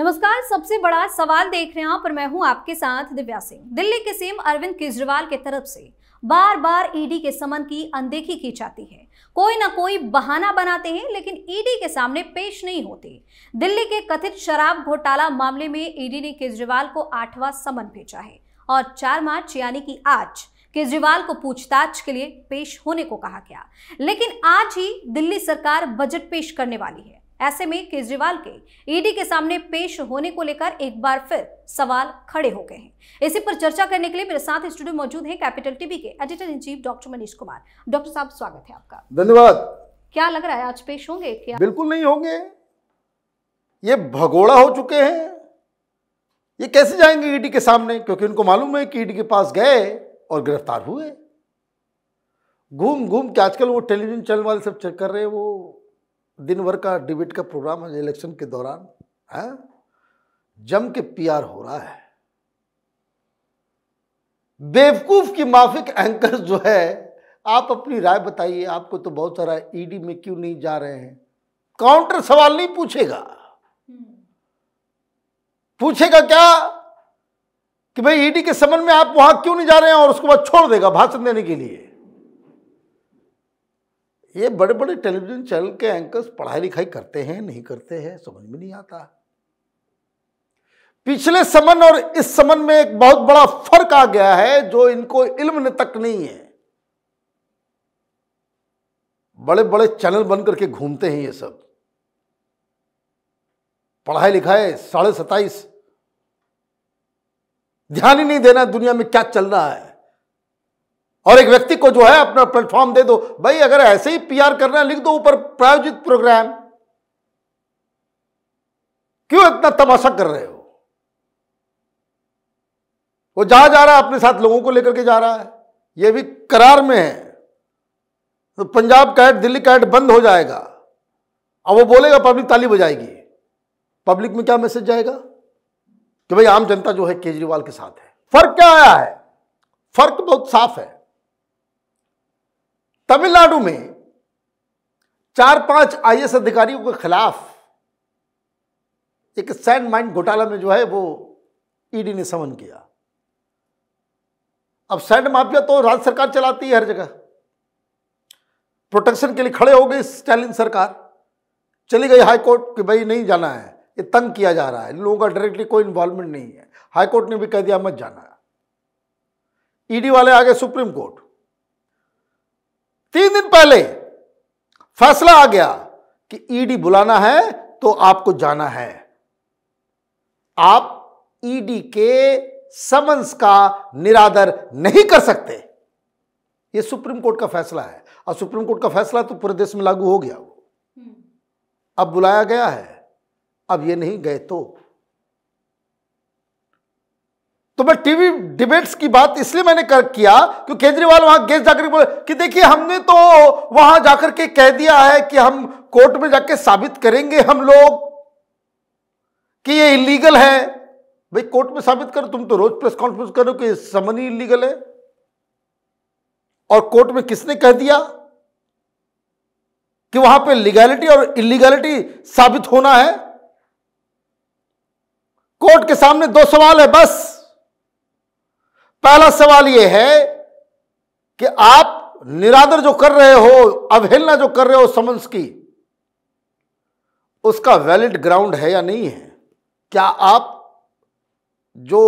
नमस्कार सबसे बड़ा सवाल देख रहे हैं आप और मैं हूं आपके साथ दिव्या सिंह दिल्ली के सीएम अरविंद केजरीवाल के तरफ से बार बार ईडी के समन की अनदेखी की जाती है कोई ना कोई बहाना बनाते हैं लेकिन ईडी के सामने पेश नहीं होते दिल्ली के कथित शराब घोटाला मामले में ईडी ने केजरीवाल को आठवां समन भेजा है और चार मार्च यानी कि आज केजरीवाल को पूछताछ के लिए पेश होने को कहा गया लेकिन आज ही दिल्ली सरकार बजट पेश करने वाली है ऐसे में केजरीवाल के ईडी के सामने पेश होने को लेकर एक बार फिर सवाल खड़े हो गए हैं इसी पर चर्चा करने के लिए मेरे साथ स्टूडियो मौजूद है कैपिटल टीवी के editor in chief doctor Manish Kumar doctor साहब स्वागत है आपका धन्यवाद क्या लग रहा है आज पेश होंगे क्या बिल्कुल नहीं होंगे ये भगोड़ा हो चुके हैं ये कैसे जाएंगे ईडी के सामने क्योंकि उनको मालूम है कि ईडी के पास गए और गिरफ्तार हुए घूम घूम के आजकल वो टेलीविजन चैनल वाले सब चेक कर रहे हैं वो दिन भर का डिबेट का प्रोग्राम है इलेक्शन के दौरान है जम के पीआर हो रहा है बेवकूफ की माफिक एंकर जो है आप अपनी राय बताइए आपको तो बहुत सारा ईडी e में क्यों नहीं जा रहे हैं काउंटर सवाल नहीं पूछेगा पूछेगा क्या कि भाई ईडी e के समन में आप वहां क्यों नहीं जा रहे हैं और उसके बाद छोड़ देगा भाषण देने के लिए ये बड़े बड़े टेलीविज़न चैनल के एंकर्स पढ़ाई लिखाई करते हैं नहीं करते हैं समझ में नहीं आता पिछले समन और इस समन में एक बहुत बड़ा फर्क आ गया है जो इनको इल्म तक नहीं है बड़े बड़े चैनल बन करके घूमते हैं ये सब पढ़ाई लिखाए साढ़े सताइस ध्यान ही नहीं देना दुनिया में क्या चल रहा है और एक व्यक्ति को जो है अपना प्लेटफॉर्म दे दो भाई अगर ऐसे ही पीआर करना लिख दो ऊपर प्रायोजित प्रोग्राम क्यों इतना तमाशा कर रहे हो वो जा जा रहा है अपने साथ लोगों को लेकर के जा रहा है ये भी करार में है तो पंजाब कैट दिल्ली कैट बंद हो जाएगा अब वो बोलेगा पब्लिक ताली बजाएगी पब्लिक में क्या मैसेज जाएगा कि भाई आम जनता जो है केजरीवाल के साथ है फर्क क्या आया है फर्क बहुत साफ है तमिलनाडु में चार पांच आईएएस अधिकारियों के खिलाफ एक सैंड माइंड घोटाला में जो है वो ईडी ने समन किया अब सैंड माफिया तो राज्य सरकार चलाती है हर जगह प्रोटेक्शन के लिए खड़े हो गए स्टैलिन सरकार चली गई हाईकोर्ट कि भाई नहीं जाना है ये तंग किया जा रहा है इन लोगों का डायरेक्टली कोई इन्वॉल्वमेंट नहीं है हाईकोर्ट ने भी कह दिया मत जाना ईडी वाले आ गए सुप्रीम कोर्ट तीन दिन पहले फैसला आ गया कि ईडी बुलाना है तो आपको जाना है आप ईडी के समन्स का निरादर नहीं कर सकते यह सुप्रीम कोर्ट का फैसला है और सुप्रीम कोर्ट का फैसला तो पूरे देश में लागू हो गया वो हम्म। अब बुलाया गया है अब ये नहीं गए तो तो मैं टीवी डिबेट्स की बात इसलिए मैंने कर किया क्योंकि केजरीवाल वहां गेस्ट जाकर बोले कि देखिए हमने तो वहां जाकर के कह दिया है कि हम कोर्ट में जाकर साबित करेंगे हम लोग कि ये इलीगल है भाई कोर्ट में साबित करो तुम तो रोज प्रेस कॉन्फ्रेंस करो कि समन ही इलीगल है और कोर्ट में किसने कह दिया कि वहां पे लीगैलिटी और इलीगैलिटी साबित होना है कोर्ट के सामने दो सवाल है बस पहला सवाल यह है कि आप निरादर जो कर रहे हो अवहेलना जो कर रहे हो समन्स की उसका वैलिड ग्राउंड है या नहीं है क्या आप जो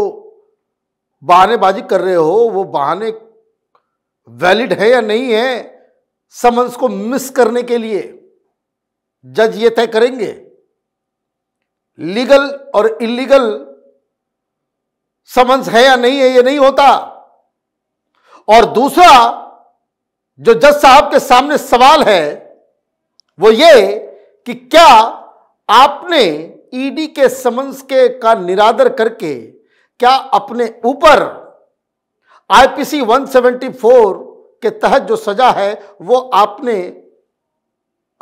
बहानेबाजी कर रहे हो वो बहाने वैलिड है या नहीं है समन्स को मिस करने के लिए जज ये तय करेंगे लीगल और इलीगल समन्स है या नहीं है ये नहीं होता और दूसरा जो जज साहब के सामने सवाल है वो ये कि क्या आपने ईडी e के समन्स के का निरादर करके क्या अपने ऊपर आईपीसी 174 के तहत जो सजा है वो आपने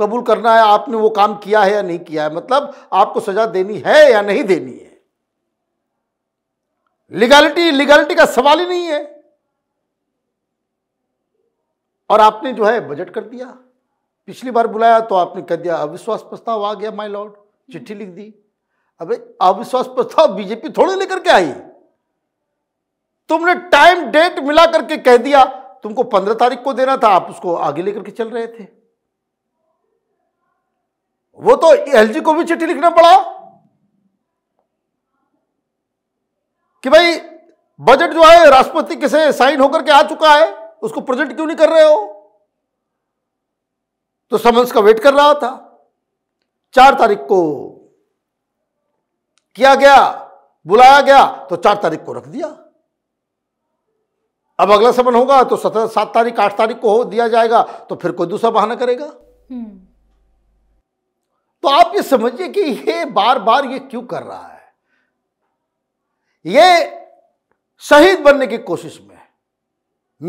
कबूल करना है आपने वो काम किया है या नहीं किया है मतलब आपको सजा देनी है या नहीं देनी है लीगैलिटी लीगैलिटी का सवाल ही नहीं है और आपने जो है बजट कर दिया पिछली बार बुलाया तो आपने कह दिया अविश्वास प्रस्ताव आ गया माई लॉर्ड चिट्ठी लिख दी अबे अविश्वास प्रस्ताव बीजेपी थोड़े लेकर के आई तुमने टाइम डेट मिला करके कह दिया तुमको पंद्रह तारीख को देना था आप उसको आगे लेकर के चल रहे थे वो तो एलजी को भी चिट्ठी लिखना पड़ा कि भाई बजट जो है राष्ट्रपति किसे साइन होकर के आ चुका है उसको प्रेजेंट क्यों नहीं कर रहे हो तो समन्स का वेट कर रहा था चार तारीख को किया गया बुलाया गया तो चार तारीख को रख दिया अब अगला समन होगा तो सत्रह सात तारीख आठ तारीख को हो दिया जाएगा तो फिर कोई दूसरा बहाना करेगा हम्म। तो आप ये समझिए कि ये बार बार ये क्यों कर रहा है ये शहीद बनने की कोशिश में है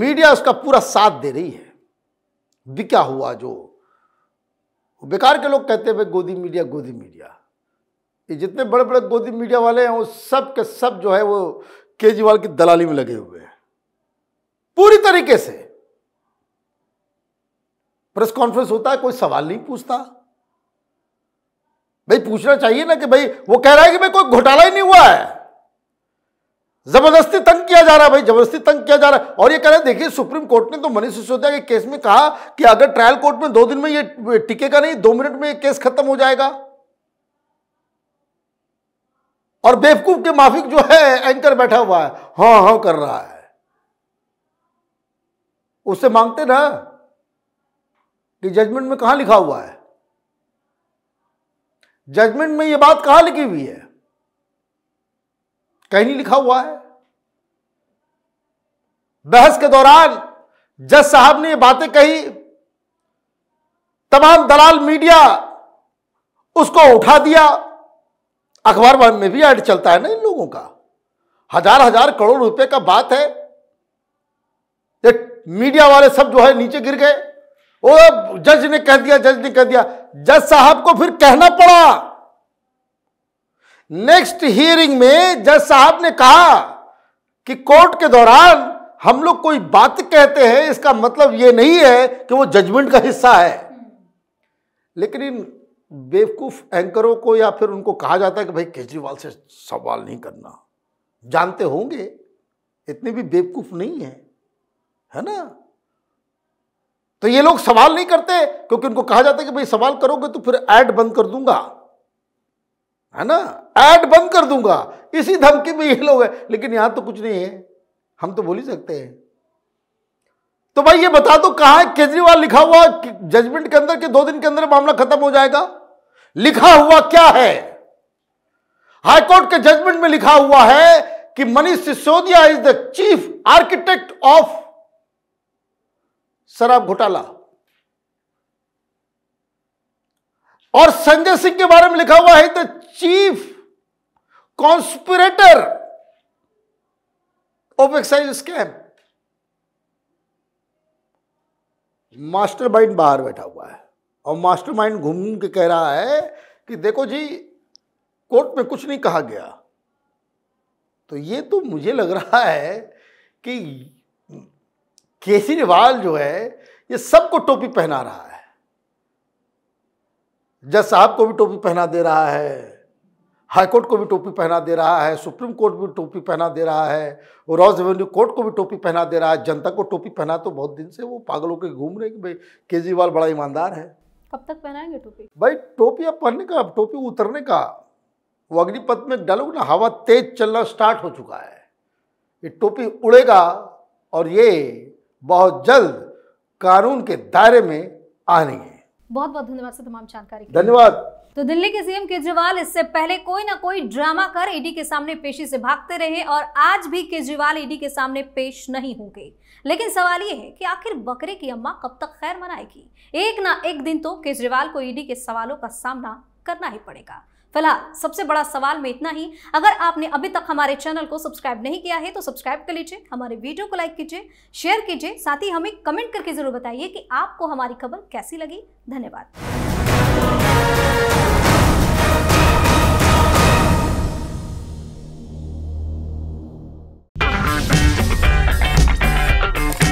मीडिया उसका पूरा साथ दे रही है बिका हुआ जो बेकार के लोग कहते हैं गोदी मीडिया गोदी मीडिया ये जितने बड़े बड़े गोदी मीडिया वाले हैं वो सब के सब जो है वो केजरीवाल की दलाली में लगे हुए हैं पूरी तरीके से प्रेस कॉन्फ्रेंस होता है कोई सवाल नहीं पूछता भाई पूछना चाहिए ना कि भाई वो कह रहा है कि भाई कोई घोटाला ही नहीं हुआ है जबरदस्ती तंग किया जा रहा है भाई जबरदस्ती तंग किया जा रहा है और ये कह रहे हैं देखिए सुप्रीम कोर्ट ने तो मनीष सिसोदिया के केस में कहा कि अगर ट्रायल कोर्ट में दो दिन में ये टिकेगा नहीं दो मिनट में ये केस खत्म हो जाएगा और बेवकूफ के माफिक जो है एंकर बैठा हुआ है हा हा कर रहा है उससे मांगते ना कि जजमेंट में कहा लिखा हुआ है जजमेंट में यह बात कहां लिखी हुई है कहीं नहीं लिखा हुआ है बहस के दौरान जज साहब ने ये बातें कही तमाम दलाल मीडिया उसको उठा दिया अखबार में भी ऐड चलता है ना इन लोगों का हजार हजार करोड़ रुपए का बात है ये मीडिया वाले सब जो है नीचे गिर गए वो जज ने कह दिया जज ने कह दिया जज साहब को फिर कहना पड़ा नेक्स्ट हियरिंग में जज साहब ने कहा कि कोर्ट के दौरान हम लोग कोई बात कहते हैं इसका मतलब ये नहीं है कि वो जजमेंट का हिस्सा है लेकिन इन बेवकूफ एंकरों को या फिर उनको कहा जाता है कि भाई केजरीवाल से सवाल नहीं करना जानते होंगे इतने भी बेवकूफ नहीं है है ना तो ये लोग सवाल नहीं करते क्योंकि उनको कहा जाता है कि भाई सवाल करोगे तो फिर ऐड बंद कर दूंगा है ना ऐड बंद कर दूंगा इसी धमकी में ये लोग हैं लेकिन यहां तो कुछ नहीं है हम तो बोल ही सकते हैं तो भाई ये बता दो कहा केजरीवाल लिखा हुआ जजमेंट के अंदर के दो दिन के अंदर मामला खत्म हो जाएगा लिखा हुआ क्या है हाईकोर्ट के जजमेंट में लिखा हुआ है कि Manish Sisodia is the chief architect of शराब घोटाला और संजय सिंह के बारे में लिखा हुआ है the chief conspirator of excise scam mastermind बाहर बैठा हुआ है और मास्टर माइंड घूम के कह रहा है कि देखो जी कोर्ट में कुछ नहीं कहा गया तो ये तो मुझे लग रहा है कि केजरीवाल जो है ये सबको टोपी पहना रहा है जज साहब को भी टोपी पहना दे रहा है हाईकोर्ट को भी टोपी पहना दे रहा है सुप्रीम कोर्ट भी टोपी पहना दे रहा है रॉज रेवेन्यू कोर्ट को भी टोपी पहना दे रहा है जनता को टोपी पहना तो बहुत दिन से वो पागलों के घूम रहे कि भाई केजरीवाल बड़ा ईमानदार है कब तक पहनाएंगे टोपी भाई टोपी अब पहनने का टोपी उतरने का वो अग्निपथ में डालो ना हवा तेज चलना स्टार्ट हो चुका है ये टोपी उड़ेगा और ये बहुत जल्द कानून के दायरे में आनी है बहुत बहुत धन्यवाद से तमाम जानकारी धन्यवाद तो दिल्ली के सीएम केजरीवाल इससे पहले कोई ना कोई ड्रामा कर ईडी के सामने पेशी से भागते रहे और आज भी केजरीवाल ईडी के सामने पेश नहीं होंगे लेकिन सवाल ये है कि आखिर बकरे की अम्मा कब तक खैर मनाएगी एक ना एक दिन तो केजरीवाल को ईडी के सवालों का सामना करना ही पड़ेगा फिलहाल सबसे बड़ा सवाल में इतना ही अगर आपने अभी तक हमारे चैनल को सब्सक्राइब नहीं किया है तो सब्सक्राइब कर लीजिए हमारे वीडियो को लाइक कीजिए शेयर कीजिए साथ ही हमें कमेंट करके जरूर बताइए कि आपको हमारी खबर कैसी लगी धन्यवाद